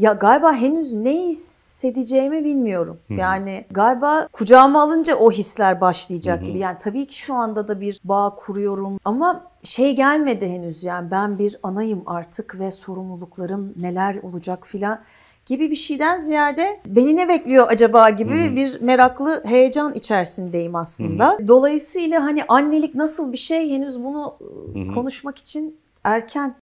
Ya galiba henüz ne hissedeceğimi bilmiyorum. Hı-hı. Yani galiba kucağıma alınca o hisler başlayacak Hı-hı. gibi. Yani tabii ki şu anda da bir bağ kuruyorum ama şey gelmedi henüz yani ben bir anayım artık ve sorumluluklarım neler olacak filan gibi bir şeyden ziyade beni ne bekliyor acaba gibi Hı-hı. bir meraklı heyecan içerisindeyim aslında. Hı-hı. Dolayısıyla hani annelik nasıl bir şey henüz bunu Hı-hı. konuşmak için erken